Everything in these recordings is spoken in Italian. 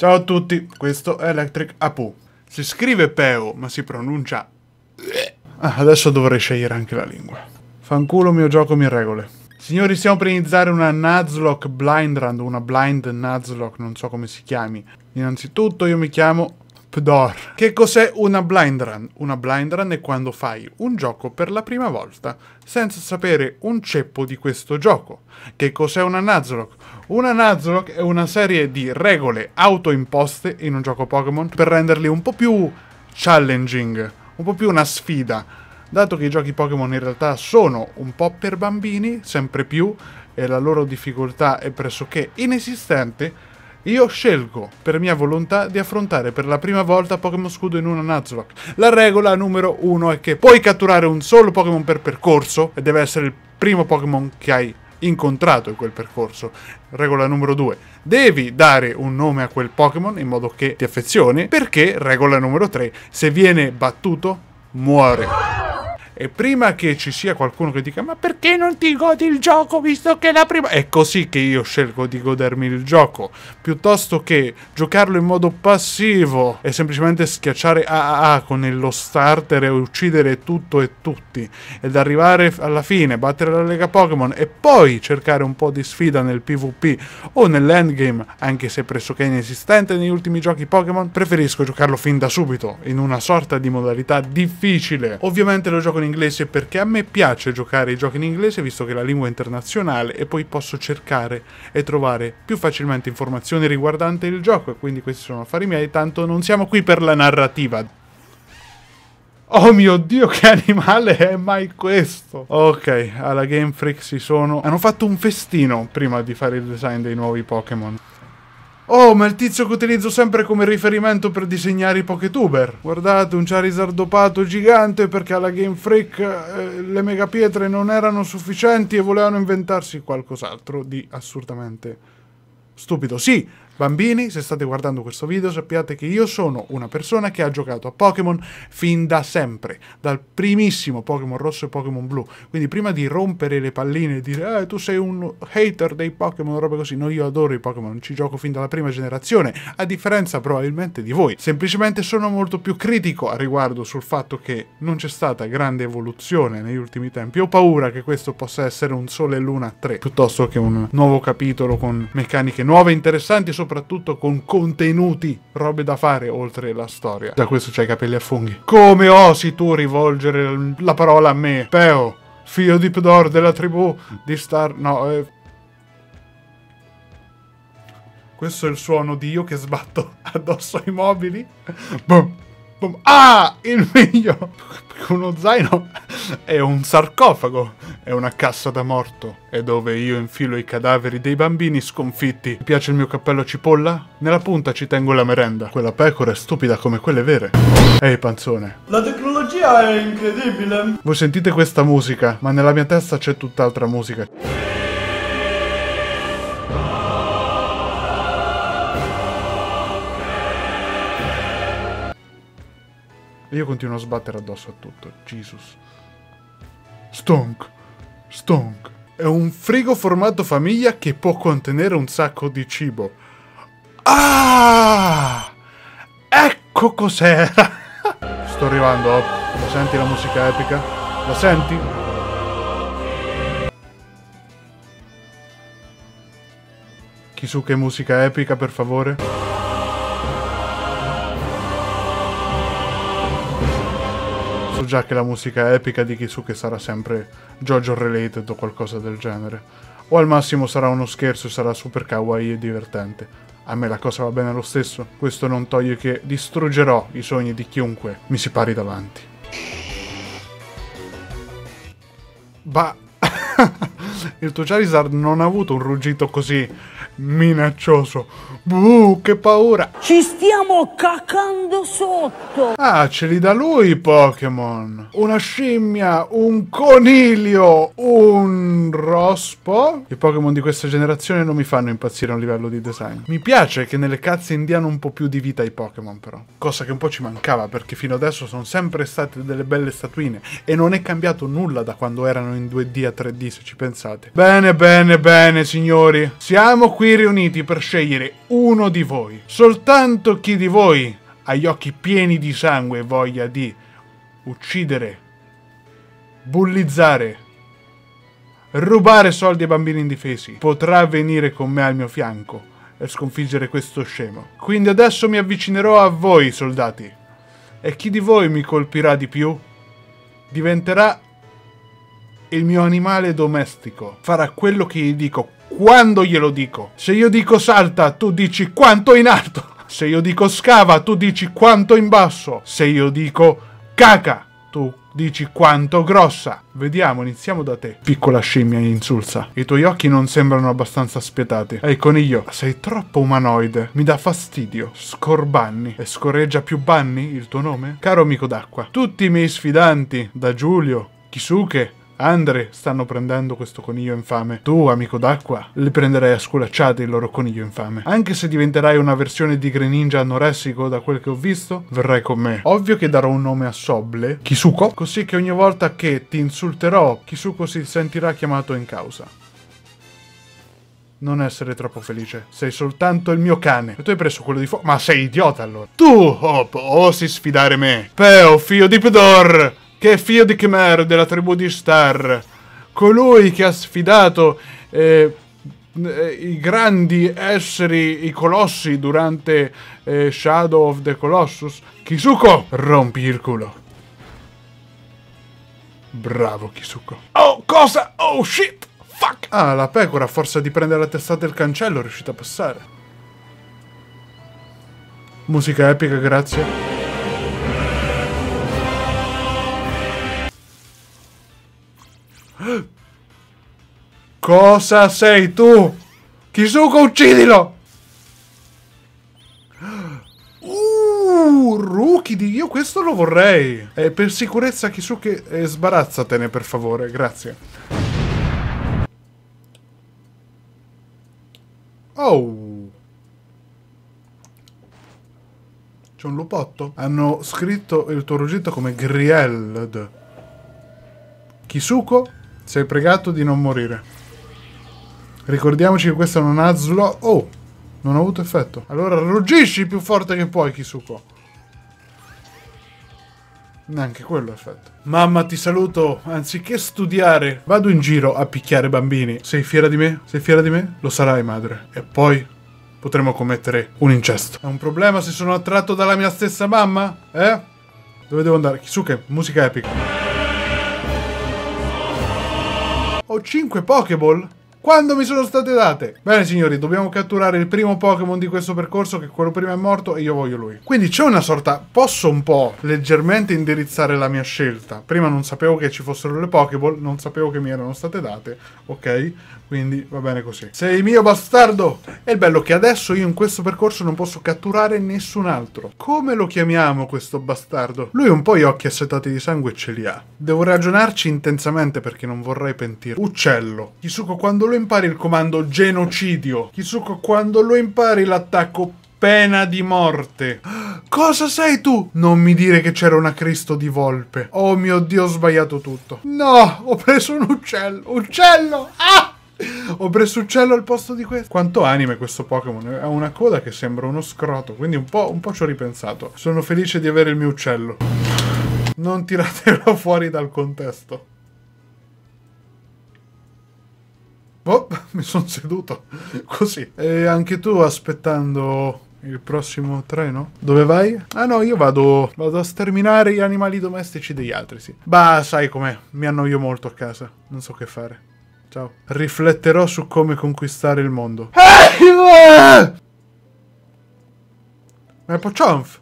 Ciao a tutti, questo è Electric Apu. Si scrive Peo, ma si pronuncia... Ah, adesso dovrei scegliere anche la lingua. Fanculo mio gioco mi regole. Signori, stiamo per iniziare una Nuzlocke Blind Run, una Blind Nuzlocke, non so come si chiami. Innanzitutto io mi chiamo Pdor. Che cos'è una Blind Run? Una Blind Run è quando fai un gioco per la prima volta senza sapere un ceppo di questo gioco. Che cos'è una Nuzlocke? Una Nuzlocke è una serie di regole autoimposte in un gioco Pokémon per renderli un po' più challenging, un po' più una sfida. Dato che i giochi Pokémon in realtà sono un po' per bambini, sempre più, e la loro difficoltà è pressoché inesistente, io scelgo per mia volontà di affrontare per la prima volta Pokémon Scudo in una Nuzlocke. La regola numero uno è che puoi catturare un solo Pokémon per percorso e deve essere il primo Pokémon che hai incontrato in quel percorso. Regola numero 2. Devi dare un nome a quel Pokémon in modo che ti affezioni, perché regola numero 3. Se viene battuto, muore. E prima che ci sia qualcuno che dica ma perché non ti godi il gioco visto che è la prima... È così che io scelgo di godermi il gioco, piuttosto che giocarlo in modo passivo e semplicemente schiacciare AAA con lo starter e uccidere tutto e tutti ed arrivare alla fine, battere la Lega Pokémon e poi cercare un po' di sfida nel PvP o nell'endgame, anche se pressoché inesistente negli ultimi giochi Pokémon, preferisco giocarlo fin da subito, in una sorta di modalità difficile. Ovviamente lo gioco in inglese perché a me piace giocare i giochi in inglese visto che è la lingua è internazionale e poi posso cercare e trovare più facilmente informazioni riguardanti il gioco e quindi questi sono affari miei, tanto non siamo qui per la narrativa. Oh mio dio, che animale è mai questo? Ok, alla Game Freak si sono... Hanno fatto un festino prima di fare il design dei nuovi Pokémon. Oh, ma il tizio che utilizzo sempre come riferimento per disegnare i Poketuber. Guardate, un Charizard dopato gigante perché alla Game Freak eh, le megapietre non erano sufficienti e volevano inventarsi qualcos'altro di assolutamente stupido. Sì, Bambini, se state guardando questo video sappiate che io sono una persona che ha giocato a Pokémon fin da sempre, dal primissimo Pokémon rosso e Pokémon blu. Quindi prima di rompere le palline e dire eh, tu sei un hater dei Pokémon, o roba così, no io adoro i Pokémon, ci gioco fin dalla prima generazione, a differenza probabilmente di voi. Semplicemente sono molto più critico a riguardo sul fatto che non c'è stata grande evoluzione negli ultimi tempi. Ho paura che questo possa essere un Sole e Luna 3, piuttosto che un nuovo capitolo con meccaniche nuove, e interessanti, soprattutto soprattutto con contenuti, robe da fare oltre la storia. Da questo c'hai i capelli a funghi. Come osi tu rivolgere la parola a me? Peo, figlio di Pdor della tribù di Star... No, eh... Questo è il suono di io che sbatto addosso ai mobili. Boom. Boom. Ah, il meglio! Uno zaino è un sarcofago, è una cassa da morto. È dove io infilo i cadaveri dei bambini sconfitti. Ti piace il mio cappello cipolla? Nella punta ci tengo la merenda. Quella pecora è stupida come quelle vere. Ehi, hey, panzone. La tecnologia è incredibile. Voi sentite questa musica, ma nella mia testa c'è tutt'altra musica. E io continuo a sbattere addosso a tutto. Jesus. Stonk. Stonk. È un frigo formato famiglia che può contenere un sacco di cibo. Ah! Ecco cos'era! Sto arrivando, oh. La senti la musica epica? La senti? Chi su che musica epica, per favore. so già che la musica epica di Kisuke sarà sempre JoJo related o qualcosa del genere. O al massimo sarà uno scherzo e sarà super kawaii e divertente. A me la cosa va bene lo stesso, questo non toglie che distruggerò i sogni di chiunque mi si pari davanti. Ba... il tuo Charizard non ha avuto un ruggito così minaccioso. Buh, che paura! Ci stiamo cacando sotto! Ah, ce li da lui i Pokémon! Una scimmia, un coniglio, un rospo. I Pokémon di questa generazione non mi fanno impazzire a un livello di design. Mi piace che nelle cazze indiano un po' più di vita i Pokémon, però. Cosa che un po' ci mancava, perché fino adesso sono sempre state delle belle statuine. E non è cambiato nulla da quando erano in 2D a 3D, se ci pensate. Bene, bene, bene, signori. Siamo qui qui riuniti per scegliere uno di voi. Soltanto chi di voi ha gli occhi pieni di sangue e voglia di uccidere, bullizzare, rubare soldi ai bambini indifesi, potrà venire con me al mio fianco e sconfiggere questo scemo. Quindi adesso mi avvicinerò a voi, soldati, e chi di voi mi colpirà di più diventerà il mio animale domestico. Farà quello che gli dico quando glielo dico. Se io dico salta, tu dici quanto in alto. Se io dico scava, tu dici quanto in basso. Se io dico caca, tu dici quanto grossa. Vediamo, iniziamo da te. Piccola scimmia insulsa. I tuoi occhi non sembrano abbastanza spietati. Ehi, coniglio, sei troppo umanoide. Mi dà fastidio. Scorbanni. E scorreggia più banni il tuo nome? Caro amico d'acqua, tutti i miei sfidanti, da Giulio, Kisuke, Andre stanno prendendo questo coniglio infame. Tu, amico d'acqua, li prenderai a sculacciate il loro coniglio infame. Anche se diventerai una versione di Greninja anoressico da quel che ho visto, verrai con me. Ovvio che darò un nome a Soble, Kisuko, così che ogni volta che ti insulterò, Kisuko si sentirà chiamato in causa. Non essere troppo felice. Sei soltanto il mio cane. E tu hai preso quello di fuoco. Ma sei idiota allora. Tu, oh, osi sfidare me. Peo, figlio di Pedor che è figlio di Khmer della tribù di Star, colui che ha sfidato eh, eh, i grandi esseri, i colossi durante eh, Shadow of the Colossus. Kisuko, rompi il culo. Bravo Kisuko. Oh, cosa? Oh, shit! Fuck! Ah, la pecora, a forza di prendere la testata del cancello, è riuscita a passare. Musica epica, grazie. Cosa sei tu? Kisuko, uccidilo! Uh, Rukidi, io questo lo vorrei. Eh, per sicurezza, Kisuke, eh, sbarazzatene per favore, grazie. Oh. C'è un lupotto? Hanno scritto il tuo ruggito come Grield. Kisuko sei pregato di non morire. Ricordiamoci che questo non ha slow... Oh! Non ha avuto effetto. Allora ruggisci più forte che puoi, Kisuko. Neanche quello effetto. Mamma, ti saluto. Anziché studiare, vado in giro a picchiare bambini. Sei fiera di me? Sei fiera di me? Lo sarai, madre. E poi potremo commettere un incesto. È un problema se sono attratto dalla mia stessa mamma? Eh? Dove devo andare? Kisuke, musica epica. Ho 5 Pokéball? Quando mi sono state date? Bene signori, dobbiamo catturare il primo Pokémon di questo percorso che quello prima è morto e io voglio lui. Quindi c'è una sorta... posso un po' leggermente indirizzare la mia scelta. Prima non sapevo che ci fossero le Pokéball, non sapevo che mi erano state date, ok? Quindi va bene così. Sei mio bastardo! E il bello che adesso io in questo percorso non posso catturare nessun altro. Come lo chiamiamo questo bastardo? Lui un po' gli occhi assetati di sangue ce li ha. Devo ragionarci intensamente perché non vorrei pentirlo. Uccello. Kisuko quando lo impari il comando genocidio. Kisuko quando lo impari l'attacco pena di morte. Cosa sei tu? Non mi dire che c'era una Cristo di volpe. Oh mio Dio, ho sbagliato tutto. No, ho preso un uccello. Uccello! Ah! Ho preso uccello al posto di questo. Quanto anime questo Pokémon? Ha una coda che sembra uno scroto, quindi un po', un po' ci ho ripensato. Sono felice di avere il mio uccello. Non tiratelo fuori dal contesto. Oh, mi sono seduto. Così. E anche tu aspettando il prossimo treno? Dove vai? Ah no, io vado, vado a sterminare gli animali domestici degli altri, sì. Bah, sai com'è, mi annoio molto a casa, non so che fare. Ciao. Rifletterò su come conquistare il mondo. Ma è eh, Pochanf?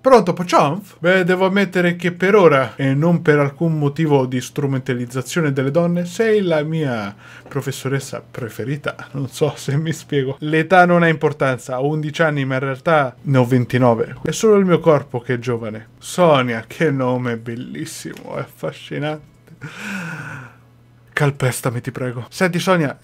Pronto, Pochanf? Beh, devo ammettere che per ora, e non per alcun motivo di strumentalizzazione delle donne, sei la mia professoressa preferita. Non so se mi spiego. L'età non ha importanza, ho 11 anni, ma in realtà ne ho 29. È solo il mio corpo che è giovane. Sonia, che nome bellissimo, è affascinante. Calpestami, ti prego. Senti, Sonia,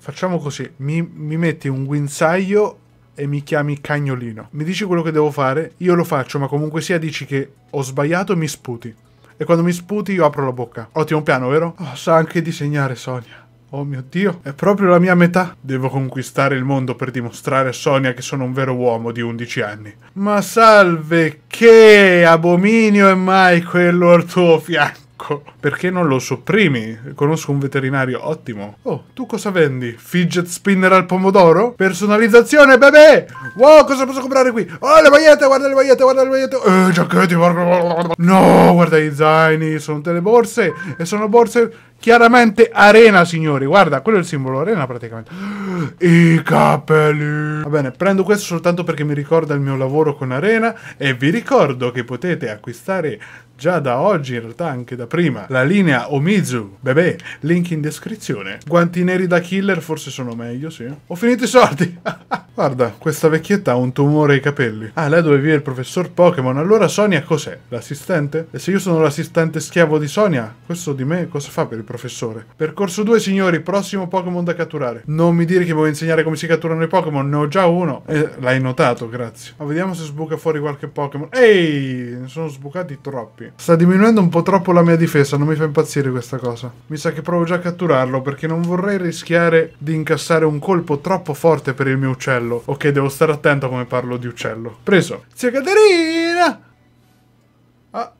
facciamo così. Mi, mi metti un guinzaglio e mi chiami cagnolino. Mi dici quello che devo fare, io lo faccio, ma comunque sia dici che ho sbagliato e mi sputi. E quando mi sputi io apro la bocca. Ottimo piano, vero? Oh, sa anche disegnare, Sonia. Oh mio Dio, è proprio la mia metà. Devo conquistare il mondo per dimostrare a Sonia che sono un vero uomo di 11 anni. Ma salve che abominio è mai quello al tuo fianco? Ecco, perché non lo sopprimi? Conosco un veterinario ottimo. Oh, tu cosa vendi? Fidget spinner al pomodoro? Personalizzazione, bebè! Wow, cosa posso comprare qui? Oh, le magliette, guarda le magliette, guarda le magliette. Eh, giacchetti, guarda... No, guarda i zaini, sono delle borse. E sono borse chiaramente arena, signori. Guarda, quello è il simbolo arena praticamente. I capelli. Va bene, prendo questo soltanto perché mi ricorda il mio lavoro con arena. E vi ricordo che potete acquistare già da oggi, in realtà anche da prima, la linea Omizu, bebè, link in descrizione. Guanti neri da killer forse sono meglio, sì. Ho finito i soldi! Guarda, questa vecchietta ha un tumore ai capelli. Ah, lei dove vive il professor Pokémon. Allora Sonia cos'è? L'assistente? E se io sono l'assistente schiavo di Sonia, questo di me cosa fa per il professore? Percorso 2, signori, prossimo Pokémon da catturare. Non mi dire che vuoi insegnare come si catturano i Pokémon, ne ho già uno. Eh, l'hai notato, grazie. Ma vediamo se sbuca fuori qualche Pokémon. Ehi, ne sono sbucati troppi. Sta diminuendo un po' troppo la mia difesa, non mi fa impazzire questa cosa. Mi sa che provo già a catturarlo perché non vorrei rischiare di incassare un colpo troppo forte per il mio uccello. Ok, devo stare attento a come parlo di uccello. Preso. Zia Caterina! Ah.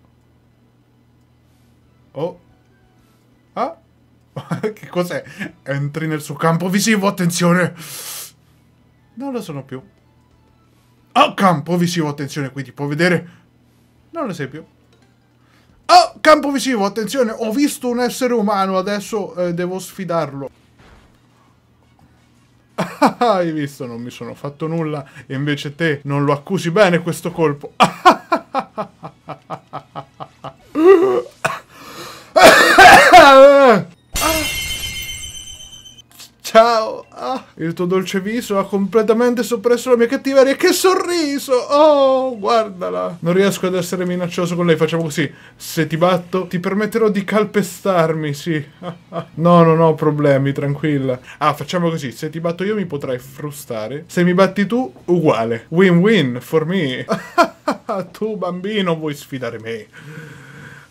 Oh. Ah. che cos'è? Entri nel suo campo visivo, attenzione! Non lo sono più. Ah, oh, campo visivo, attenzione, qui ti può vedere. Non lo sei più. Oh, campo visivo, attenzione, ho visto un essere umano, adesso eh, devo sfidarlo. Ah, hai visto, non mi sono fatto nulla, e invece te non lo accusi bene questo colpo. Ah, Il tuo dolce viso ha completamente soppresso la mia cattiveria. Che sorriso! Oh, guardala! Non riesco ad essere minaccioso con lei, facciamo così. Se ti batto, ti permetterò di calpestarmi, sì. no, non ho problemi, tranquilla. Ah, facciamo così. Se ti batto io mi potrai frustare. Se mi batti tu, uguale. Win-win for me. tu, bambino, vuoi sfidare me.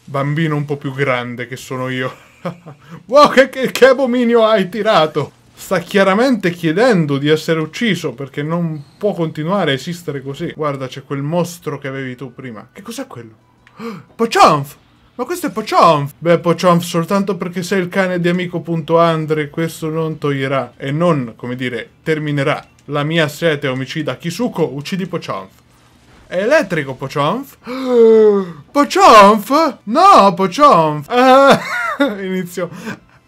Bambino un po' più grande che sono io. wow, che, che, che abominio hai tirato! sta chiaramente chiedendo di essere ucciso perché non può continuare a esistere così. Guarda, c'è quel mostro che avevi tu prima. Che cos'è quello? Pochonf! Ma questo è Pochonf! Beh, Pochonf, soltanto perché sei il cane di amico.andre, questo non toglierà e non, come dire, terminerà la mia sete omicida. Kisuko, uccidi Pochonf. È elettrico Pochonf? Pochonf? No, Pochonf! Eh, inizio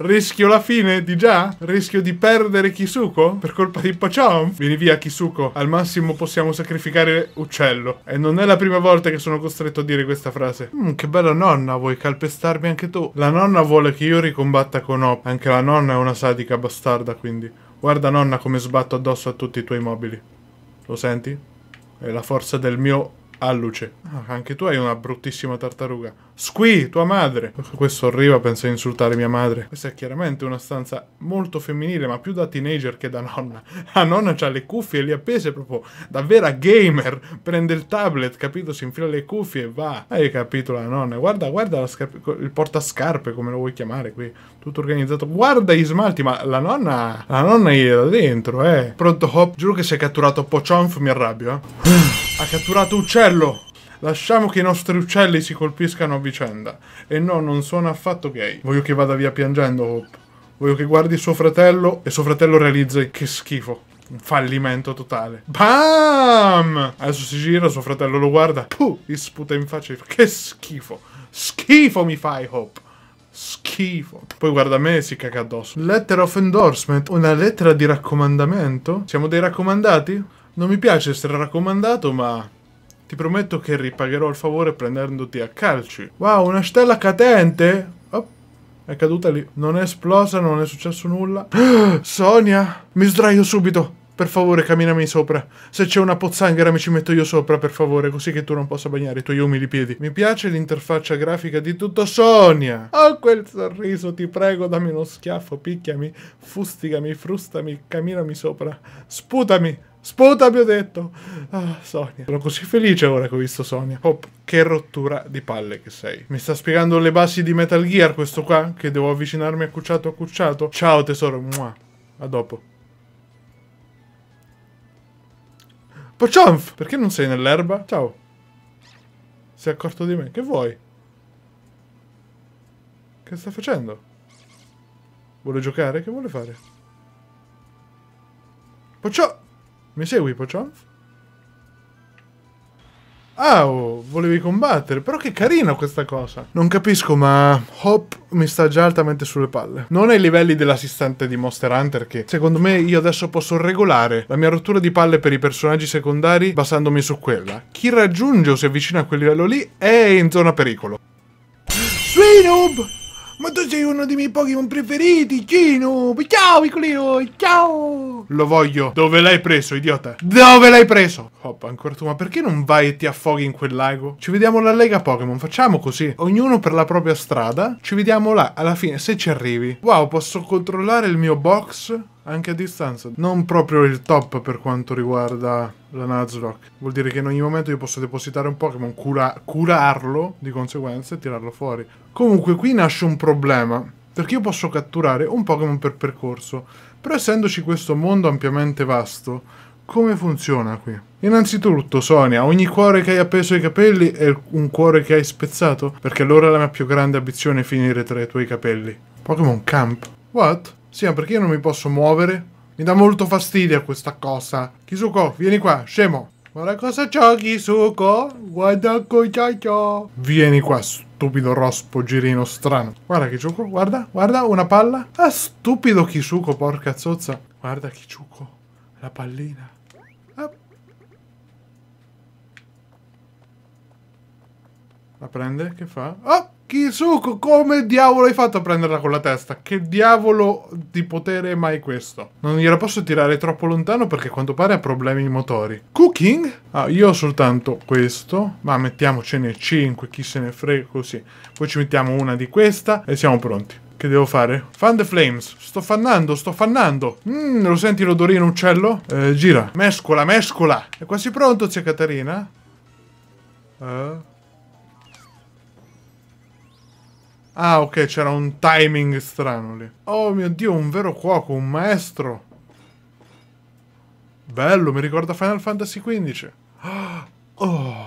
Rischio la fine di già? Rischio di perdere Kisuko? Per colpa di Pachon? Vieni via Kisuko, al massimo possiamo sacrificare uccello. E non è la prima volta che sono costretto a dire questa frase. Mm, che bella nonna, vuoi calpestarmi anche tu? La nonna vuole che io ricombatta con Op. Anche la nonna è una sadica bastarda, quindi. Guarda nonna come sbatto addosso a tutti i tuoi mobili. Lo senti? È la forza del mio Alluce. Ah, anche tu hai una bruttissima tartaruga. Squee, tua madre. Questo arriva, pensa di insultare mia madre. Questa è chiaramente una stanza molto femminile, ma più da teenager che da nonna. La nonna ha le cuffie lì appese proprio da vera gamer. Prende il tablet, capito? Si infila le cuffie e va. Hai capito la nonna? Guarda, guarda il portascarpe, come lo vuoi chiamare qui. Tutto organizzato. Guarda gli smalti, ma la nonna... La nonna gli è da dentro, eh. Pronto, Hop? Giuro che si è catturato Pochonf, mi arrabbio, eh. Ha catturato uccello! Lasciamo che i nostri uccelli si colpiscano a vicenda. E no, non sono affatto gay. Voglio che vada via piangendo, Hope. Voglio che guardi suo fratello e suo fratello realizzi che schifo. Un fallimento totale. Bam! Adesso si gira, suo fratello lo guarda. Puh! Gli sputa in faccia. Che schifo! Schifo mi fai, Hope! Schifo. Poi guarda me e si caca addosso. Letter of endorsement. Una lettera di raccomandamento? Siamo dei raccomandati? Non mi piace essere raccomandato, ma ti prometto che ripagherò il favore prendendoti a calci. Wow, una stella cadente? Oh, è caduta lì. Non è esplosa, non è successo nulla. Sonia! Mi sdraio subito! Per favore, camminami sopra. Se c'è una pozzanghera mi ci metto io sopra, per favore, così che tu non possa bagnare i tuoi umili piedi. Mi piace l'interfaccia grafica di tutto Sonia. Oh, quel sorriso, ti prego, dammi uno schiaffo, picchiami, fustigami, frustami, camminami sopra, sputami. Sputa, abbiamo detto. Ah, Sonia. Sono così felice ora che ho visto Sonia. Oh, che rottura di palle che sei. Mi sta spiegando le basi di Metal Gear questo qua? Che devo avvicinarmi accucciato accucciato? Ciao tesoro, mua. A dopo. Pochonf! Perché non sei nell'erba? Ciao. Si è accorto di me. Che vuoi? Che sta facendo? Vuole giocare? Che vuole fare? Pochonf! Mi segui, Pochonf? Ah, oh, volevi combattere. Però che carina questa cosa. Non capisco, ma Hop mi sta già altamente sulle palle. Non ai livelli dell'assistente di Monster Hunter che, secondo me, io adesso posso regolare la mia rottura di palle per i personaggi secondari basandomi su quella. Chi raggiunge o si avvicina a quel livello lì è in zona pericolo. Sweenob! Ma tu sei uno dei miei Pokémon preferiti, Gino! Ciao, piccolino! Ciao! Lo voglio. Dove l'hai preso, idiota? Dove l'hai preso? Hop, ancora tu, ma perché non vai e ti affoghi in quel lago? Ci vediamo alla Lega Pokémon, facciamo così. Ognuno per la propria strada. Ci vediamo là, alla fine, se ci arrivi. Wow, posso controllare il mio box? anche a distanza. Non proprio il top per quanto riguarda la Nuzlocke. Vuol dire che in ogni momento io posso depositare un Pokémon, cura curarlo di conseguenza e tirarlo fuori. Comunque qui nasce un problema, perché io posso catturare un Pokémon per percorso, però essendoci questo mondo ampiamente vasto, come funziona qui? Innanzitutto, Sonia, ogni cuore che hai appeso ai capelli è un cuore che hai spezzato? Perché allora la mia più grande ambizione è finire tra i tuoi capelli. Pokémon Camp. What? Sì, ma perché io non mi posso muovere? Mi dà molto fastidio questa cosa. Kisuko, vieni qua, scemo. Guarda cosa c'ho, Kisuko. Guarda cosa c'ho. Vieni qua, stupido rospo girino strano. Guarda, Kisuko, guarda, guarda, una palla. Ah, stupido Kisuko, porca zozza. Guarda, Kisuko, la pallina. Ah. La prende, che fa? Oh! Kisuko, come diavolo hai fatto a prenderla con la testa? Che diavolo di potere è mai questo? Non gliela posso tirare troppo lontano perché a quanto pare ha problemi motori. Cooking? Ah, io ho soltanto questo, ma mettiamocene 5, chi se ne frega così. Poi ci mettiamo una di questa e siamo pronti. Che devo fare? Fan the flames. Sto fannando, sto fannando. Mmm, lo senti l'odorino uccello? Eh, gira. Mescola, mescola. È quasi pronto, zia Caterina? Eh... Ah, ok, c'era un timing strano lì. Oh mio Dio, un vero cuoco, un maestro. Bello, mi ricorda Final Fantasy XV. Oh.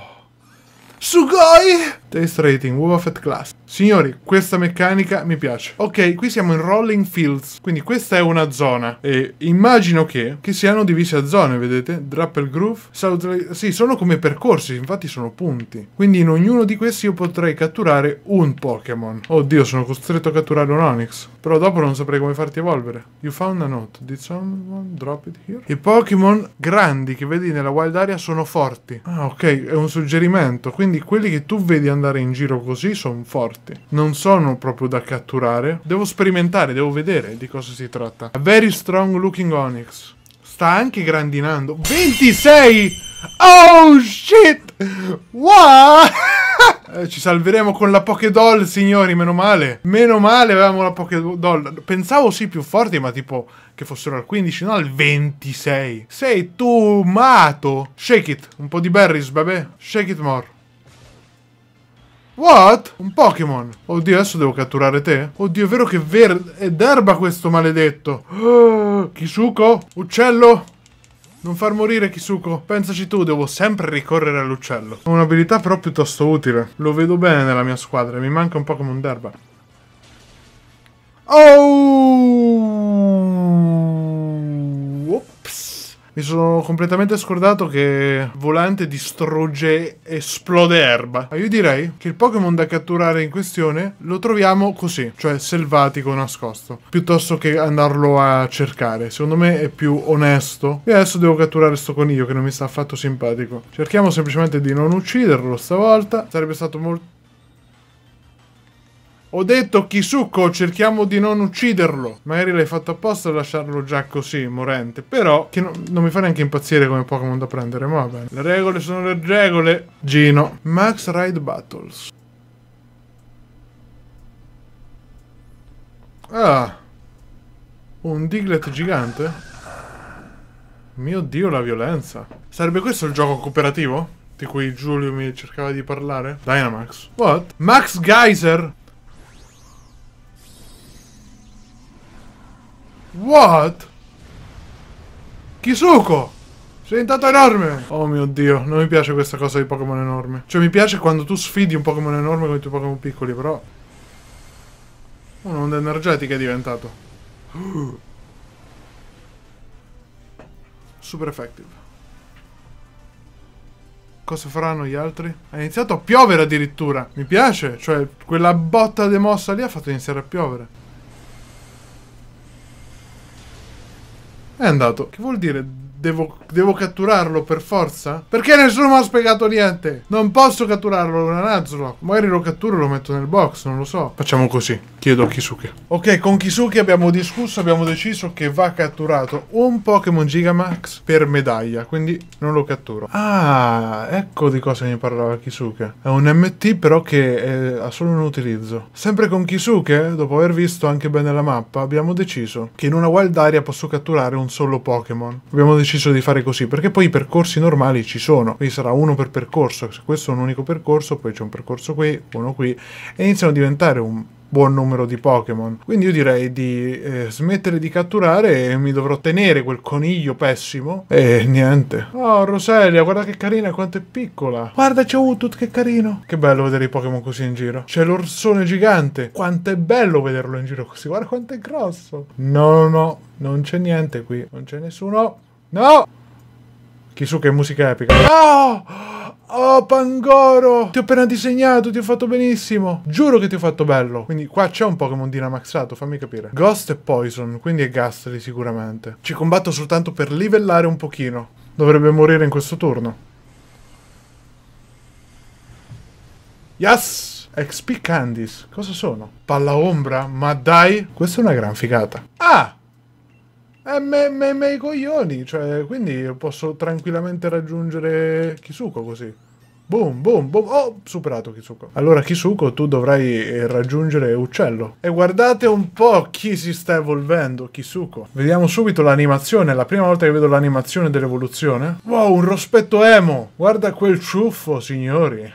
Sugoi! Taste rating, Wall of Class. Signori, questa meccanica mi piace. Ok, qui siamo in Rolling Fields, quindi questa è una zona. E immagino che, che siano divise a zone, vedete? Drapple Groove, South... Sì, sono come percorsi, infatti sono punti. Quindi in ognuno di questi io potrei catturare un Pokémon. Oddio, sono costretto a catturare un Onix. Però dopo non saprei come farti evolvere. You found a note. Did someone drop it here? I Pokémon grandi che vedi nella wild area sono forti. Ah, ok, è un suggerimento. Quindi quelli che tu vedi andando andare in giro così sono forti. Non sono proprio da catturare. Devo sperimentare, devo vedere di cosa si tratta. very strong looking Onyx. Sta anche grandinando. 26! Oh shit! What? Eh, ci salveremo con la Pokédoll, signori, meno male. Meno male avevamo la Pokédoll. Pensavo sì più forti, ma tipo che fossero al 15, no al 26. Sei tu mato. Shake it. Un po' di berries, bebè. Shake it more. What? Un Pokémon? Oddio, adesso devo catturare te? Oddio, è vero che è d'erba questo maledetto. Ah, Kisuko? Uccello? Non far morire Kisuko. Pensaci tu, devo sempre ricorrere all'uccello. Ho un'abilità però piuttosto utile. Lo vedo bene nella mia squadra. Mi manca un Pokémon d'erba. Oh! Ops. Mi sono completamente scordato che Volante distrugge esplode erba. Ma io direi che il Pokémon da catturare in questione lo troviamo così, cioè selvatico nascosto, piuttosto che andarlo a cercare. Secondo me è più onesto. E adesso devo catturare sto coniglio che non mi sta affatto simpatico. Cerchiamo semplicemente di non ucciderlo stavolta. Sarebbe stato molto ho detto Kisuko, cerchiamo di non ucciderlo. Magari l'hai fatto apposta a lasciarlo già così, morente. Però, che non, non mi fa neanche impazzire come Pokémon da prendere, ma va bene. Le regole sono le regole. Gino. Max Ride Battles. Ah. Un Diglett gigante? Mio Dio, la violenza. Sarebbe questo il gioco cooperativo? Di cui Giulio mi cercava di parlare? Dynamax. What? Max Geyser? What? Kisuko! Sei diventato enorme! Oh mio dio, non mi piace questa cosa di Pokémon enorme. Cioè mi piace quando tu sfidi un Pokémon enorme con i tuoi Pokémon piccoli, però... Un'onda energetica è diventato. Super effective. Cosa faranno gli altri? Ha iniziato a piovere addirittura. Mi piace, cioè quella botta di mossa lì ha fatto iniziare a piovere. è andato, che vuol dire Devo, devo, catturarlo per forza? Perché nessuno mi ha spiegato niente? Non posso catturarlo con una Nuzlocke. Magari lo catturo e lo metto nel box, non lo so. Facciamo così. Chiedo a Kisuke. Ok, con Kisuke abbiamo discusso, abbiamo deciso che va catturato un Pokémon Gigamax per medaglia, quindi non lo catturo. Ah, ecco di cosa mi parlava Kisuke. È un MT però che è, eh, ha solo un utilizzo. Sempre con Kisuke, dopo aver visto anche bene la mappa, abbiamo deciso che in una wild area posso catturare un solo Pokémon. Abbiamo deciso deciso di fare così, perché poi i percorsi normali ci sono, quindi sarà uno per percorso, se questo è un unico percorso, poi c'è un percorso qui, uno qui, e iniziano a diventare un buon numero di Pokémon. Quindi io direi di eh, smettere di catturare e mi dovrò tenere quel coniglio pessimo. E niente. Oh, Roselia, guarda che carina quanto è piccola. Guarda, c'è Utut, che carino. Che bello vedere i Pokémon così in giro. C'è l'orsone gigante. Quanto è bello vederlo in giro così. Guarda quanto è grosso. No, no, no. Non c'è niente qui. Non c'è nessuno. No! Chissù che musica epica. No! Oh, Pangoro! Ti ho appena disegnato, ti ho fatto benissimo. Giuro che ti ho fatto bello. Quindi qua c'è un Pokémon Dynamaxato, fammi capire. Ghost e Poison, quindi è Ghastly sicuramente. Ci combatto soltanto per livellare un pochino. Dovrebbe morire in questo turno. Yes! XP Candies, cosa sono? Palla ombra? Ma dai, questa è una gran figata. Ah! Eh, me, me, me i coglioni, cioè, quindi posso tranquillamente raggiungere Kisuko così. Boom, boom, boom. Oh, superato Kisuko. Allora, Kisuko, tu dovrai eh, raggiungere Uccello. E guardate un po' chi si sta evolvendo, Kisuko. Vediamo subito l'animazione. È la prima volta che vedo l'animazione dell'evoluzione. Wow, un rospetto emo. Guarda quel ciuffo, signori.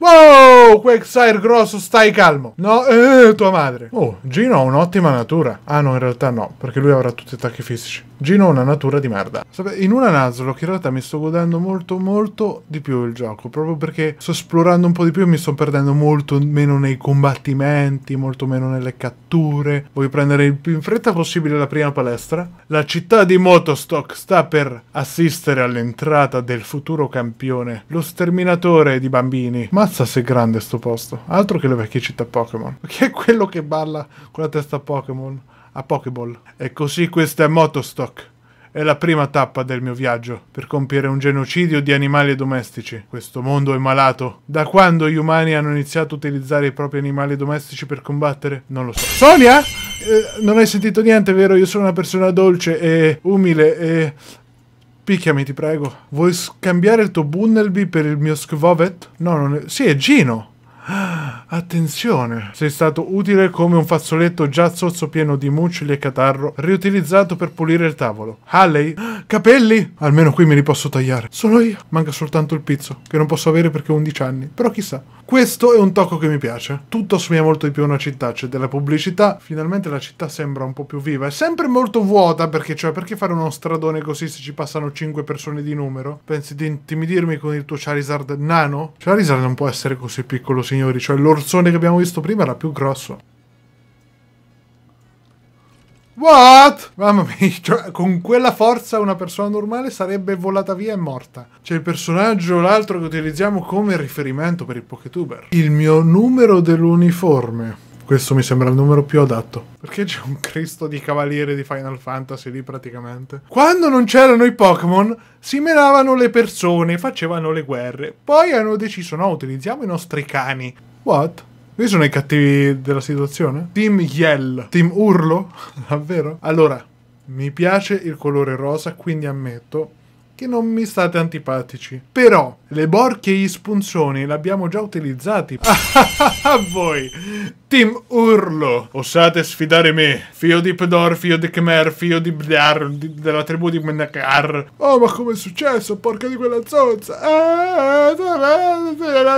Wow, Quagsire grosso, stai calmo. No, eh, tua madre. Oh, Gino ha un'ottima natura. Ah no, in realtà no, perché lui avrà tutti gli attacchi fisici. Gino ha una natura di merda. Sapete, in una Nuzlocke in realtà mi sto godendo molto molto di più il gioco, proprio perché sto esplorando un po' di più e mi sto perdendo molto meno nei combattimenti, molto meno nelle catture. Voglio prendere il più in fretta possibile la prima palestra. La città di Motostock sta per assistere all'entrata del futuro campione, lo sterminatore di bambini, ma Ammazza se è grande sto posto. Altro che le vecchie città Pokémon. Che è quello che balla con la testa Pokémon? A Pokéball. E così questa è Motostock. È la prima tappa del mio viaggio per compiere un genocidio di animali domestici. Questo mondo è malato. Da quando gli umani hanno iniziato a utilizzare i propri animali domestici per combattere? Non lo so. Sonia? Eh, non hai sentito niente, vero? Io sono una persona dolce e umile e Picchiami, ti prego. Vuoi scambiare il tuo Bunnelby per il mio Skvovet? No, non è... Sì, è Gino! Ah, attenzione! Sei stato utile come un fazzoletto già zozzo pieno di muccioli e catarro, riutilizzato per pulire il tavolo. Halley? capelli! Almeno qui me li posso tagliare. Sono io. Manca soltanto il pizzo, che non posso avere perché ho 11 anni. Però chissà. Questo è un tocco che mi piace. Tutto somiglia molto di più a una città, c'è della pubblicità. Finalmente la città sembra un po' più viva. È sempre molto vuota perché, cioè, perché fare uno stradone così se ci passano 5 persone di numero? Pensi di intimidirmi con il tuo Charizard nano? Charizard non può essere così piccolo, signori. Cioè, l'orsone che abbiamo visto prima era più grosso. What? Mamma mia, cioè, con quella forza una persona normale sarebbe volata via e morta. C'è il personaggio, l'altro che utilizziamo come riferimento per il Poketuber. Il mio numero dell'uniforme. Questo mi sembra il numero più adatto. Perché c'è un Cristo di cavaliere di Final Fantasy lì praticamente? Quando non c'erano i Pokémon, si menavano le persone, facevano le guerre. Poi hanno deciso, no, utilizziamo i nostri cani. What? Questi sono i cattivi della situazione? Team Yell. Team Urlo? Davvero? Allora, mi piace il colore rosa, quindi ammetto che non mi state antipatici. Però le borchie e gli spunzoni li abbiamo già utilizzati. A voi, Team Urlo, osate sfidare me, fio di Pdor, fio di Khmer, fio di Bdar, della tribù di Menakar. Oh, ma com'è successo? Porca di quella zozza! Ah,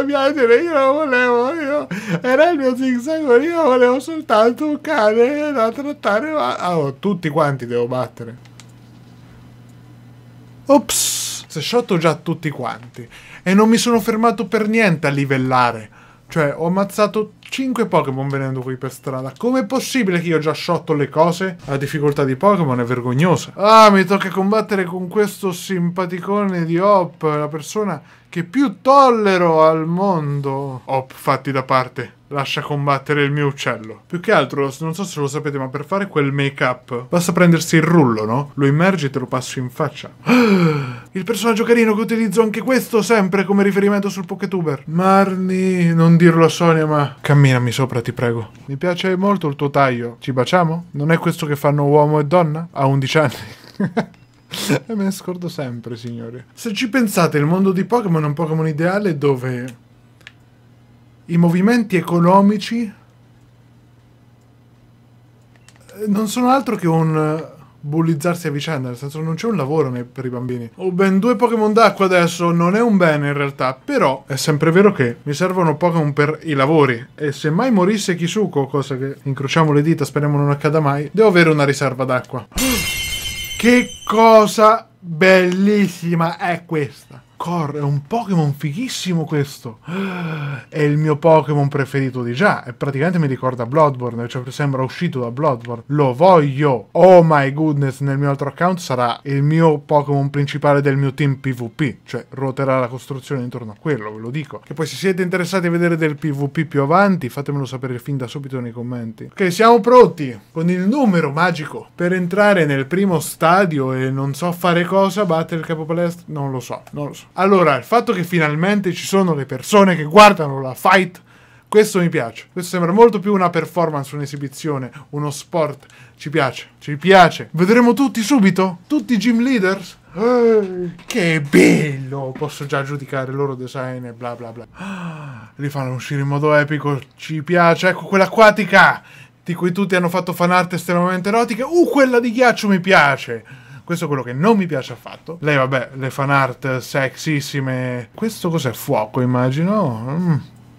mia dire, io non volevo, io era il mio zigzag, io volevo soltanto un cane da trattare, ma... Ah, oh, tutti quanti devo battere. Ops! si è Shot già tutti quanti. E non mi sono fermato per niente a livellare. Cioè, ho ammazzato 5 Pokémon venendo qui per strada. Com'è possibile che io ho già sciotto le cose? La difficoltà di Pokémon è vergognosa. Ah, mi tocca combattere con questo simpaticone di Hop, la persona che più tollero al mondo. Hop, fatti da parte lascia combattere il mio uccello. Più che altro, non so se lo sapete, ma per fare quel make-up basta prendersi il rullo, no? Lo immergi e te lo passo in faccia. Il personaggio carino che utilizzo anche questo sempre come riferimento sul Poketuber. Marni, non dirlo a Sonia, ma camminami sopra, ti prego. Mi piace molto il tuo taglio. Ci baciamo? Non è questo che fanno uomo e donna? A 11 anni. e me ne scordo sempre, signori. Se ci pensate, il mondo di Pokémon è un Pokémon ideale dove i movimenti economici eh, non sono altro che un eh, bullizzarsi a vicenda, nel senso non c'è un lavoro per i bambini. Ho ben due Pokémon d'acqua adesso, non è un bene in realtà, però è sempre vero che mi servono Pokémon per i lavori e se mai morisse Kisuko, cosa che incrociamo le dita, speriamo non accada mai, devo avere una riserva d'acqua. Mm. Che cosa bellissima è questa! Core è un Pokémon fighissimo questo. È il mio Pokémon preferito di già. E praticamente mi ricorda Bloodborne, cioè sembra uscito da Bloodborne. Lo voglio. Oh my goodness, nel mio altro account sarà il mio Pokémon principale del mio team PvP. Cioè ruoterà la costruzione intorno a quello, ve lo dico. Che poi se siete interessati a vedere del PvP più avanti, fatemelo sapere fin da subito nei commenti. Ok, siamo pronti con il numero magico per entrare nel primo stadio e non so fare cosa, battere il capopalestra, non lo so, non lo so. Allora, il fatto che finalmente ci sono le persone che guardano la fight, questo mi piace. Questo sembra molto più una performance, un'esibizione, uno sport. Ci piace, ci piace. Vedremo tutti subito? Tutti i gym leaders? che bello! Posso già giudicare il loro design e bla bla bla. li fanno uscire in modo epico, ci piace. Ecco quell'acquatica di cui tutti hanno fatto fanart estremamente erotiche. Uh, quella di ghiaccio mi piace! Questo è quello che non mi piace affatto. Lei, vabbè, le fan art sexissime. Questo cos'è? Fuoco, immagino. Mm.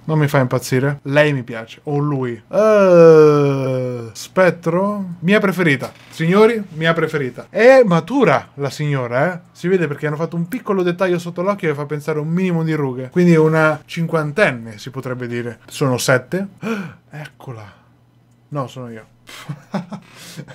Non mi fa impazzire. Lei mi piace. O lui. Uh, spettro. Mia preferita. Signori, mia preferita. È matura la signora, eh. Si vede perché hanno fatto un piccolo dettaglio sotto l'occhio che fa pensare un minimo di rughe. Quindi una cinquantenne, si potrebbe dire. Sono sette. Uh, eccola. No, sono io.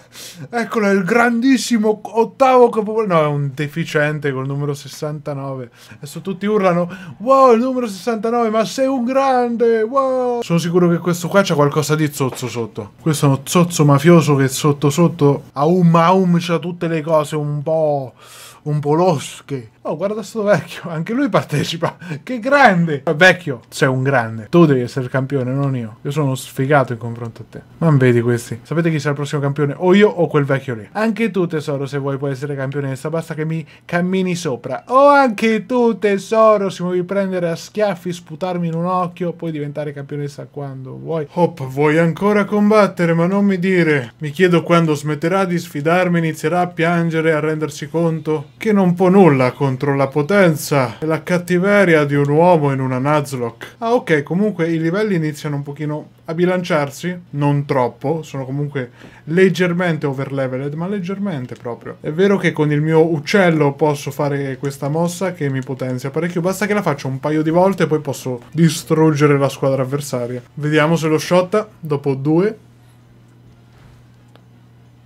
Eccolo, il grandissimo ottavo capovolgimento. No, è un deficiente col numero 69. Adesso tutti urlano, wow, il numero 69, ma sei un grande, wow. Sono sicuro che questo qua c'è qualcosa di zozzo sotto. Questo è uno zozzo mafioso che sotto sotto a um a um c'ha tutte le cose un po'... un po' losche. Oh, guarda sto vecchio, anche lui partecipa. Che grande! Vecchio, sei un grande. Tu devi essere il campione, non io. Io sono sfigato in confronto a te. Ma vedi questi. Sapete chi sarà il prossimo campione? O io o quel vecchio lì. Anche tu, tesoro, se vuoi puoi essere campionessa. Basta che mi cammini sopra. O anche tu, tesoro, se vuoi prendere a schiaffi, sputarmi in un occhio, puoi diventare campionessa quando vuoi. Hop, vuoi ancora combattere, ma non mi dire. Mi chiedo quando smetterà di sfidarmi, inizierà a piangere, a rendersi conto che non può nulla contro contro la potenza e la cattiveria di un uomo in una Nuzlocke. Ah ok, comunque i livelli iniziano un pochino a bilanciarsi, non troppo, sono comunque leggermente overleveled, ma leggermente proprio. È vero che con il mio uccello posso fare questa mossa che mi potenzia parecchio, basta che la faccio un paio di volte e poi posso distruggere la squadra avversaria. Vediamo se lo shotta dopo due.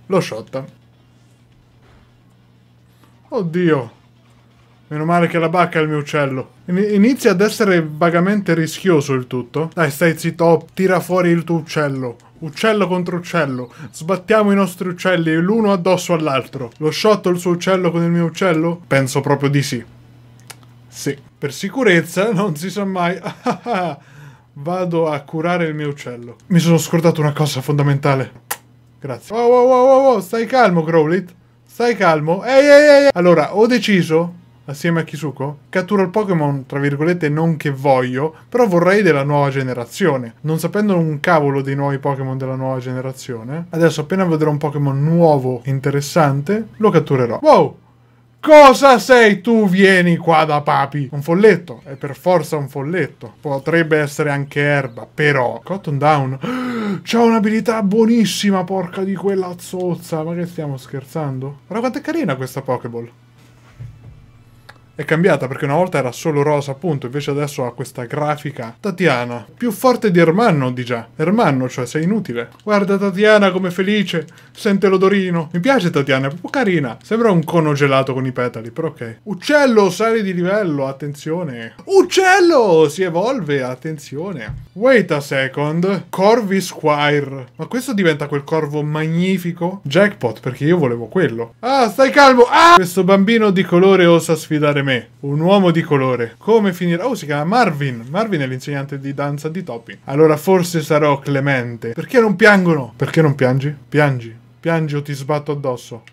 Lo shotta. Oddio. Meno male che la bacca è il mio uccello. Inizia ad essere vagamente rischioso il tutto. Dai, stai zitto, tira fuori il tuo uccello. Uccello contro uccello. Sbattiamo i nostri uccelli l'uno addosso all'altro. Lo sciolto il suo uccello con il mio uccello? Penso proprio di sì. Sì. Per sicurezza non si sa mai. Vado a curare il mio uccello. Mi sono scordato una cosa fondamentale. Grazie. Oh, oh, oh, oh, oh, stai calmo, Growlit. Stai calmo. Ehi, ehi, ehi. Allora, ho deciso assieme a Kisuko, catturo il Pokémon, tra virgolette, non che voglio, però vorrei della nuova generazione. Non sapendo un cavolo dei nuovi Pokémon della nuova generazione, adesso appena vedrò un Pokémon nuovo, interessante, lo catturerò. Wow! Cosa sei tu? Vieni qua da papi. Un folletto. È per forza un folletto. Potrebbe essere anche erba, però. Cotton Down. C'ha un'abilità buonissima, porca di quella zozza. Ma che stiamo scherzando? Guarda quanto è carina questa Pokéball è cambiata perché una volta era solo rosa appunto, invece adesso ha questa grafica. Tatiana, più forte di Ermanno di già. Ermanno, cioè sei inutile. Guarda Tatiana come felice, sente l'odorino. Mi piace Tatiana, è proprio carina. Sembra un cono gelato con i petali, però ok. Uccello, sale di livello, attenzione. Uccello, si evolve, attenzione. Wait a second, Corvi Squire. Ma questo diventa quel corvo magnifico? Jackpot, perché io volevo quello. Ah, stai calmo. Ah! Questo bambino di colore osa sfidare me me, un uomo di colore, come finirà? Oh, si chiama Marvin. Marvin è l'insegnante di danza di Topi. Allora forse sarò clemente. Perché non piangono? Perché non piangi? Piangi. Piangi o ti sbatto addosso.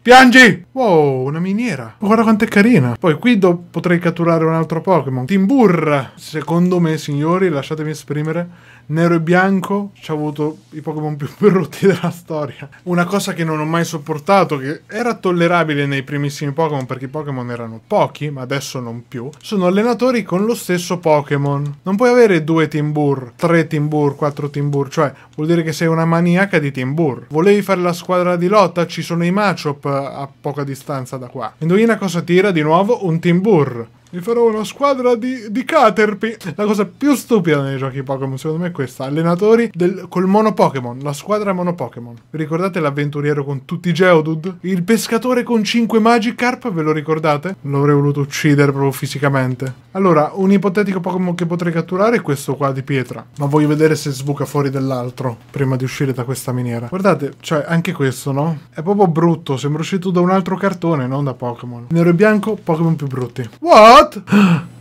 Piangi! Wow, una miniera. guarda quanto è carina. Poi qui potrei catturare un altro Pokémon. Timburra. Secondo me, signori, lasciatemi esprimere nero e bianco ci ha avuto i Pokémon più brutti della storia. Una cosa che non ho mai sopportato, che era tollerabile nei primissimi Pokémon perché i Pokémon erano pochi, ma adesso non più, sono allenatori con lo stesso Pokémon. Non puoi avere due Timbur, tre Timbur, quattro Timbur, cioè vuol dire che sei una maniaca di Timbur. Volevi fare la squadra di lotta? Ci sono i Machop eh, a poca distanza da qua. Indovina cosa tira di nuovo? Un Timbur. Mi farò una squadra di, di Caterpie. La cosa più stupida nei giochi Pokémon, secondo me, è questa. Allenatori del, col mono Pokémon, la squadra mono Pokémon. Vi ricordate l'avventuriero con tutti i Geodude? Il pescatore con 5 Magikarp, ve lo ricordate? L'avrei voluto uccidere proprio fisicamente. Allora, un ipotetico Pokémon che potrei catturare è questo qua di pietra. Ma voglio vedere se sbuca fuori dell'altro prima di uscire da questa miniera. Guardate, cioè, anche questo, no? È proprio brutto. Sembra uscito da un altro cartone, non da Pokémon. Nero e bianco, Pokémon più brutti. Wow! What?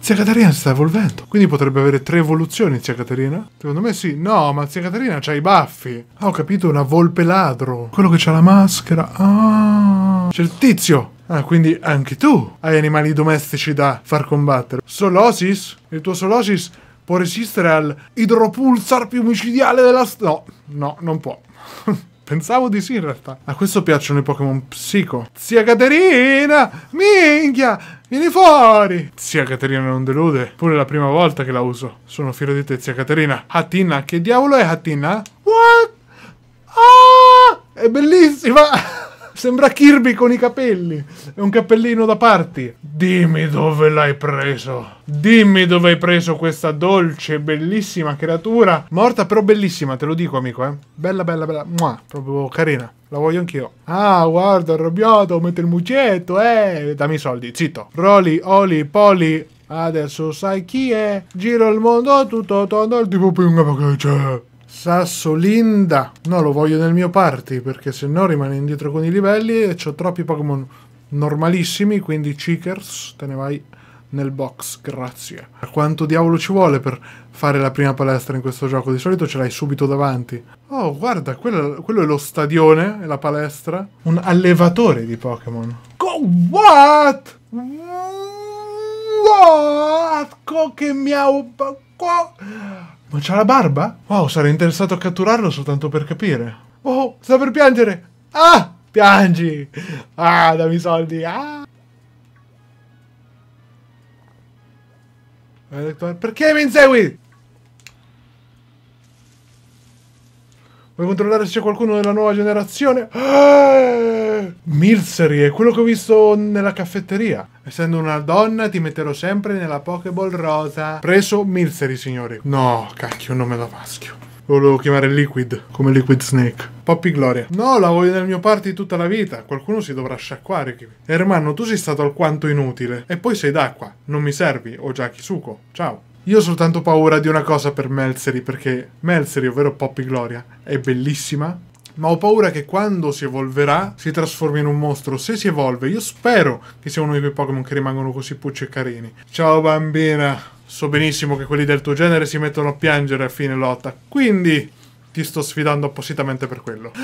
Zia Caterina si sta evolvendo. Quindi potrebbe avere tre evoluzioni, zia Caterina? Secondo me sì. No, ma zia Caterina c'ha i baffi. Ah, ho capito, una volpe ladro. Quello che c'ha la maschera. Ah. C'è il tizio. Ah, quindi anche tu hai animali domestici da far combattere. Solosis? Il tuo Solosis può resistere al idropulsar più micidiale della... No, no, non può. Pensavo di sì in realtà. A questo piacciono i Pokémon psico. Zia Caterina! Minchia! Vieni fuori! Zia Caterina non delude. Pure la prima volta che la uso. Sono fiero di te, zia Caterina. Hattina, che diavolo è Hattina? What? Ah! È bellissima! Sembra Kirby con i capelli È un cappellino da party. Dimmi dove l'hai preso. Dimmi dove hai preso questa dolce, bellissima creatura. Morta però bellissima, te lo dico amico, eh. Bella, bella, bella. Mua, proprio carina. La voglio anch'io. Ah, guarda, arrabbiato, mette il muccetto, eh. Dammi i soldi, zitto. Roli, oli, poli. Adesso sai chi è. Giro il mondo tutto tondo, il tipo pinga che c'è. Sassolinda. No, lo voglio nel mio party perché se no rimane indietro con i livelli e ho troppi Pokémon normalissimi, quindi Cheekers, te ne vai nel box, grazie. Quanto diavolo ci vuole per fare la prima palestra in questo gioco? Di solito ce l'hai subito davanti. Oh, guarda, quello, quello è lo stadione, è la palestra. Un allevatore di Pokémon. Co- what? What? Co- che miau... Co- ma c'ha la barba? Wow, sarei interessato a catturarlo soltanto per capire. Oh, sta per piangere! Ah! Piangi! Ah, dammi i soldi! Ah! Perché mi insegui? Vuoi controllare se c'è qualcuno della nuova generazione? Ah! Eh! Milsery è quello che ho visto nella caffetteria. Essendo una donna ti metterò sempre nella Pokéball rosa. Preso Milseri, signori. No, cacchio, non me la maschio. Lo Volevo chiamare Liquid, come Liquid Snake. Poppy Gloria. No, la voglio nel mio party tutta la vita. Qualcuno si dovrà sciacquare. Hermano, tu sei stato alquanto inutile. E poi sei d'acqua. Non mi servi, Ojaki Suko. Ciao. Io ho soltanto paura di una cosa per Melzeri, perché Melzeri, ovvero Poppy Gloria, è bellissima, ma ho paura che quando si evolverà si trasformi in un mostro. Se si evolve, io spero che sia uno dei quei Pokémon che rimangono così pucci e carini. Ciao bambina! So benissimo che quelli del tuo genere si mettono a piangere a fine lotta, quindi ti sto sfidando appositamente per quello.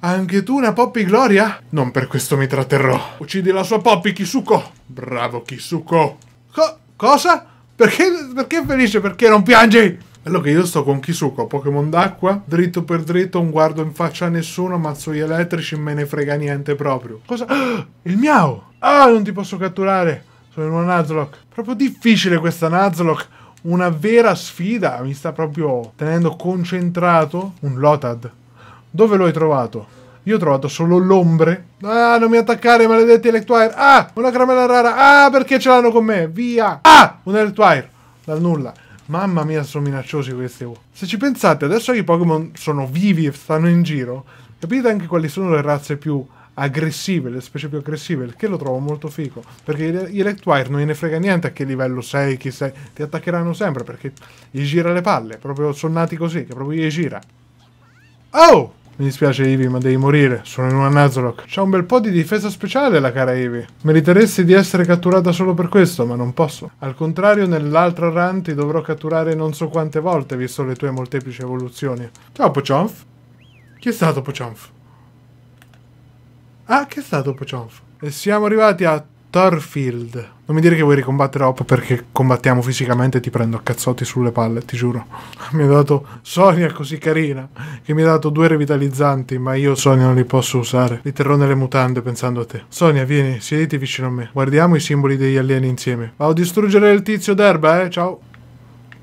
Anche tu una Poppy Gloria? Non per questo mi tratterrò. Uccidi la sua Poppy, Kisuko! Bravo, Kisuko! Co cosa? Perché, perché è felice? Perché non piangi? Allora che io sto con Kisuko, Pokémon d'acqua, dritto per dritto, non guardo in faccia a nessuno, mazzo gli elettrici, me ne frega niente proprio. Cosa? Ah, il miau! Ah, non ti posso catturare! Sono in una Nuzlocke. Proprio difficile questa Nuzlocke una vera sfida, mi sta proprio tenendo concentrato un Lotad. Dove l'hai hai trovato? Io ho trovato solo l'ombre. Ah, non mi attaccare, maledetti Electwire. Ah, una caramella rara. Ah, perché ce l'hanno con me? Via. Ah, un Electwire. Dal nulla. Mamma mia, sono minacciosi questi. Se ci pensate, adesso che i Pokémon sono vivi e stanno in giro, capite anche quali sono le razze più aggressive, le specie più aggressive, il che lo trovo molto fico. Perché gli Electwire non ne frega niente a che livello sei, chi sei, ti attaccheranno sempre perché gli gira le palle, proprio sono nati così, che proprio gli gira. Oh! Mi dispiace Ivy, ma devi morire. Sono in una Nazarok. C'ha un bel po' di difesa speciale la cara Ivy. Meriteresti di essere catturata solo per questo, ma non posso. Al contrario, nell'altra run ti dovrò catturare non so quante volte, visto le tue molteplici evoluzioni. Ciao Pochonf. Chi è stato Pochonf? Ah, chi è stato Pochonf? E siamo arrivati a Thorfield. Non mi dire che vuoi ricombattere Hop perché combattiamo fisicamente e ti prendo a cazzotti sulle palle, ti giuro. Mi ha dato Sonia così carina, che mi ha dato due revitalizzanti, ma io Sonia non li posso usare. Li terrò nelle mutande pensando a te. Sonia, vieni, siediti vicino a me. Guardiamo i simboli degli alieni insieme. Vado a distruggere il tizio d'erba, eh? Ciao.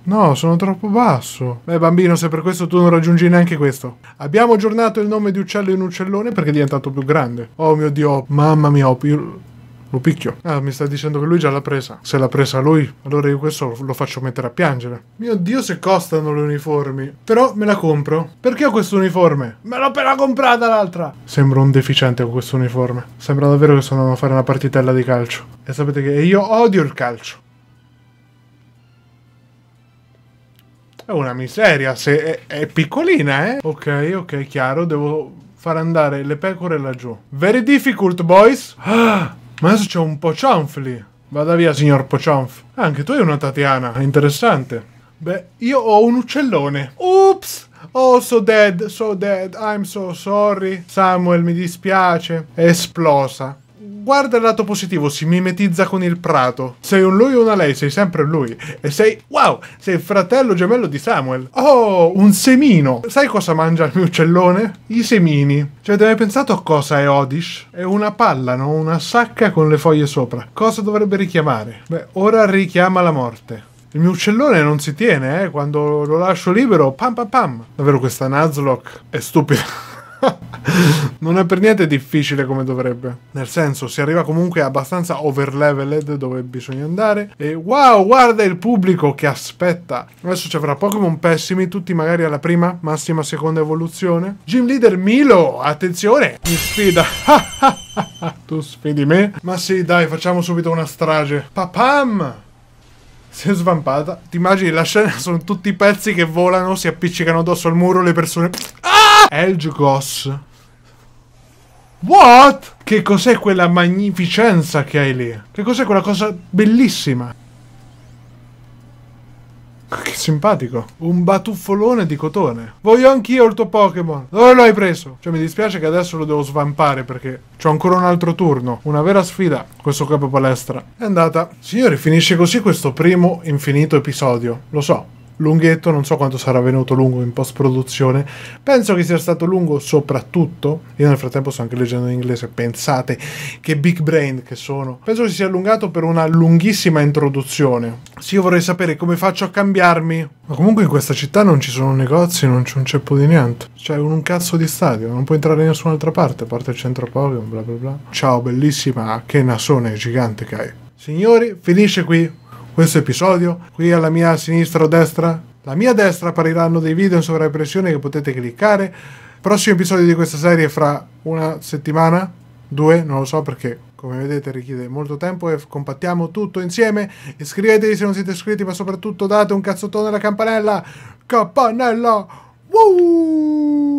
No, sono troppo basso. Beh, bambino, se per questo tu non raggiungi neanche questo. Abbiamo aggiornato il nome di uccello in uccellone perché è diventato più grande. Oh mio dio, mamma mia, io lo picchio. Ah, mi sta dicendo che lui già l'ha presa. Se l'ha presa lui, allora io questo lo faccio mettere a piangere. Mio Dio se costano le uniformi. Però me la compro. Perché ho questo uniforme? Me l'ho appena comprata l'altra! Sembro un deficiente con questo uniforme. Sembra davvero che sono a fare una partitella di calcio. E sapete che io odio il calcio. È una miseria, se è, è piccolina, eh? Ok, ok, chiaro, devo far andare le pecore laggiù. Very difficult, boys! Ah! Ma adesso c'è un Pocianf lì. Vada via, signor Pochonf. Ah, anche tu hai una Tatiana, interessante. Beh, io ho un uccellone. Ups! Oh, so dead, so dead, I'm so sorry. Samuel, mi dispiace. esplosa guarda il lato positivo, si mimetizza con il prato. Sei un lui o una lei, sei sempre lui. E sei, wow, sei il fratello gemello di Samuel. Oh, un semino. Sai cosa mangia il mio uccellone? I semini. Cioè, avete mai pensato a cosa è Odish? È una palla, no? Una sacca con le foglie sopra. Cosa dovrebbe richiamare? Beh, ora richiama la morte. Il mio uccellone non si tiene, eh? Quando lo lascio libero, pam pam pam. Davvero questa Nuzlocke è stupida non è per niente difficile come dovrebbe. Nel senso, si arriva comunque abbastanza overleveled dove bisogna andare. E wow, guarda il pubblico che aspetta. Adesso ci avrà Pokémon pessimi, tutti magari alla prima, massima seconda evoluzione. Gym leader Milo, attenzione, mi sfida. tu sfidi me? Ma sì, dai, facciamo subito una strage. Papam! Si è svampata. Ti immagini la scena? Sono tutti i pezzi che volano, si appiccicano addosso al muro, le persone... Ah! Goss. What? Che cos'è quella magnificenza che hai lì? Che cos'è quella cosa bellissima? Che simpatico. Un batuffolone di cotone. Voglio anch'io il tuo Pokémon. Dove lo hai preso? Cioè, mi dispiace che adesso lo devo svampare perché ho ancora un altro turno. Una vera sfida. Questo capo palestra. È andata. Signori, finisce così questo primo infinito episodio. Lo so lunghetto, non so quanto sarà venuto lungo in post produzione, penso che sia stato lungo soprattutto, io nel frattempo sto anche leggendo in inglese, pensate che big brain che sono, penso che si sia allungato per una lunghissima introduzione. Sì, io vorrei sapere come faccio a cambiarmi, ma comunque in questa città non ci sono negozi, non c'è un ceppo di niente, c'è un cazzo di stadio, non puoi entrare da nessun'altra parte, a parte il centro Pokémon, bla bla bla. Ciao bellissima, che nasone gigante che hai. Signori, finisce qui questo episodio. Qui alla mia sinistra o destra, la mia destra appariranno dei video in sovraimpressione che potete cliccare. Prossimo episodio di questa serie fra una settimana, due, non lo so perché come vedete richiede molto tempo e compattiamo tutto insieme. Iscrivetevi se non siete iscritti, ma soprattutto date un cazzottone alla campanella. Campanella! Woo!